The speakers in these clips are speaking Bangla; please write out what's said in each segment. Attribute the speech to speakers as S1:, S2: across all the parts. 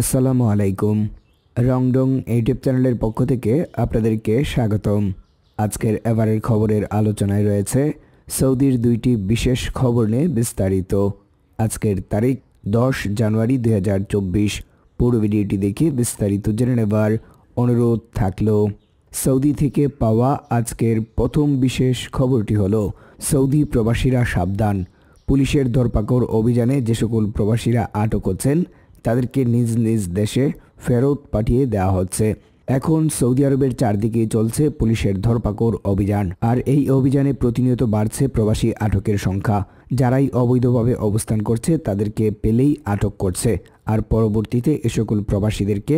S1: আসসালামু আলাইকুম রংডং ইউটিউব চ্যানেলের পক্ষ থেকে আপনাদেরকে স্বাগতম আজকের এবারের খবরের আলোচনায় রয়েছে সৌদির দুইটি বিশেষ খবর নিয়ে বিস্তারিত আজকের তারিখ দশ জানুয়ারি দুই পুরো ভিডিওটি দেখে বিস্তারিত জেনে নেবার অনুরোধ থাকলো সৌদি থেকে পাওয়া আজকের প্রথম বিশেষ খবরটি হল সৌদি প্রবাসীরা সাবধান পুলিশের ধরপাকড় অভিযানে যে সকল প্রবাসীরা আটক হচ্ছেন তাদেরকে নিজ নিজ দেশে ফেরত পাঠিয়ে দেওয়া হচ্ছে এখন সৌদি আরবের চারদিকে চলছে পুলিশের ধরপাকড় অভিযান আর এই অভিযানে প্রতিনিয়ত বাড়ছে প্রবাসী আটকের সংখ্যা যারাই অবৈধভাবে অবস্থান করছে তাদেরকে পেলেই আটক করছে আর পরবর্তীতে এ সকল প্রবাসীদেরকে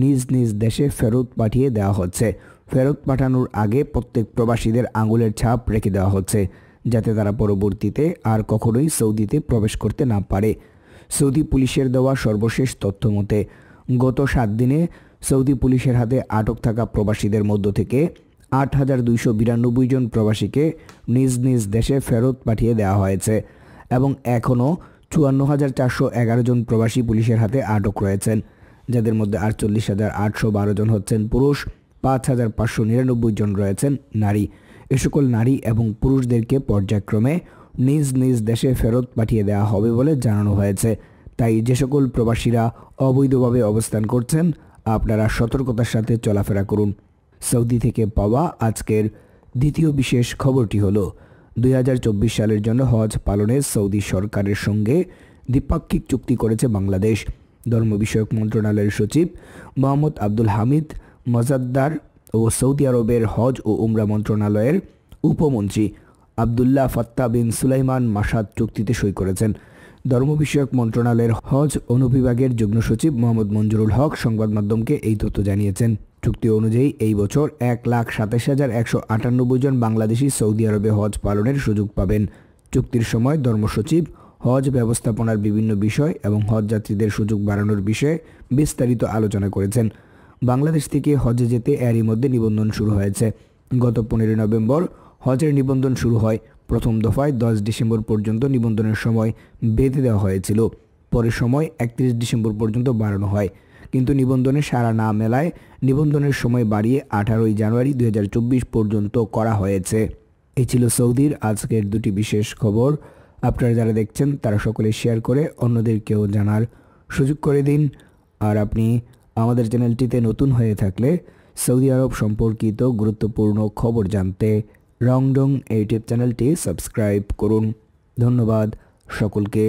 S1: নিজ নিজ দেশে ফেরত পাঠিয়ে দেওয়া হচ্ছে ফেরত পাঠানোর আগে প্রত্যেক প্রবাসীদের আঙুলের ছাপ রেখে দেওয়া হচ্ছে যাতে তারা পরবর্তীতে আর কখনোই সৌদিতে প্রবেশ করতে না পারে সৌদি পুলিশের দেওয়া সর্বশেষ তথ্য মতে গত সাত দিনে সৌদি পুলিশের হাতে আটক থাকা প্রবাসীদের মধ্য থেকে আট হাজার দুইশো বিরানব্বই জন প্রবাসীকে নিজ নিজ দেশে ফেরত পাঠিয়ে দেওয়া হয়েছে এবং এখনও চুয়ান্ন হাজার চারশো এগারো জন প্রবাসী পুলিশের হাতে আটক রয়েছেন যাদের মধ্যে আটচল্লিশ হাজার আটশো বারো জন হচ্ছেন পুরুষ পাঁচ হাজার পাঁচশো নিরানব্বই জন রয়েছেন নারী এ সকল নারী এবং পুরুষদেরকে পর্যায়ক্রমে নিজ নিজ দেশে ফেরত পাঠিয়ে দেওয়া হবে বলে জানানো হয়েছে তাই যে সকল প্রবাসীরা অবৈধভাবে অবস্থান করছেন আপনারা সতর্কতার সাথে চলাফেরা করুন সৌদি থেকে পাওয়া আজকের দ্বিতীয় বিশেষ খবরটি হলো দুই সালের জন্য হজ পালনে সৌদি সরকারের সঙ্গে দ্বিপাক্ষিক চুক্তি করেছে বাংলাদেশ ধর্ম বিষয়ক মন্ত্রণালয়ের সচিব মোহাম্মদ আব্দুল হামিদ মজাদ্দার ও সৌদি আরবের হজ ও উমরা মন্ত্রণালয়ের উপমন্ত্রী আবদুল্লাহ ফাত্তা বিন সুলাইমান মাসাদ চুক্তিতে সই করেছেন ধর্ম বিষয়ক মন্ত্রণালয়ের হজ অনুবিভাগের যুগ্ম সচিব মোহাম্মদ মঞ্জুরুল হক সংবাদ মাধ্যমকে এই তথ্য জানিয়েছেন চুক্তি অনুযায়ী এই বছর এক লাখ সাতাশ হাজার একশো আটানব্বই জন বাংলাদেশি সৌদি আরবে হজ পালনের সুযোগ পাবেন চুক্তির সময় ধর্মসচিব হজ ব্যবস্থাপনার বিভিন্ন বিষয় এবং হজ যাত্রীদের সুযোগ বাড়ানোর বিষয়ে বিস্তারিত আলোচনা করেছেন বাংলাদেশ থেকে হজে যেতে এরই মধ্যে নিবন্ধন শুরু হয়েছে গত পনেরোই নভেম্বর হজের নিবন্ধন শুরু হয় প্রথম দফায় দশ ডিসেম্বর পর্যন্ত নিবন্ধনের সময় বেঁধে দেওয়া হয়েছিল পরে সময় একত্রিশ ডিসেম্বর পর্যন্ত বাড়ানো হয় কিন্তু নিবন্ধনে সারা না মেলায় নিবন্ধনের সময় বাড়িয়ে আঠারোই জানুয়ারি দুই পর্যন্ত করা হয়েছে এই ছিল সৌদির আজকের দুটি বিশেষ খবর আপনারা যারা দেখছেন তারা সকলে শেয়ার করে অন্যদেরকেও জানার সুযোগ করে দিন আর আপনি আমাদের চ্যানেলটিতে নতুন হয়ে থাকলে সৌদি আরব সম্পর্কিত গুরুত্বপূর্ণ খবর জানতে रंगडंग यूट्यूब चैनल सबस्क्राइब कर धन्यवाद सकल के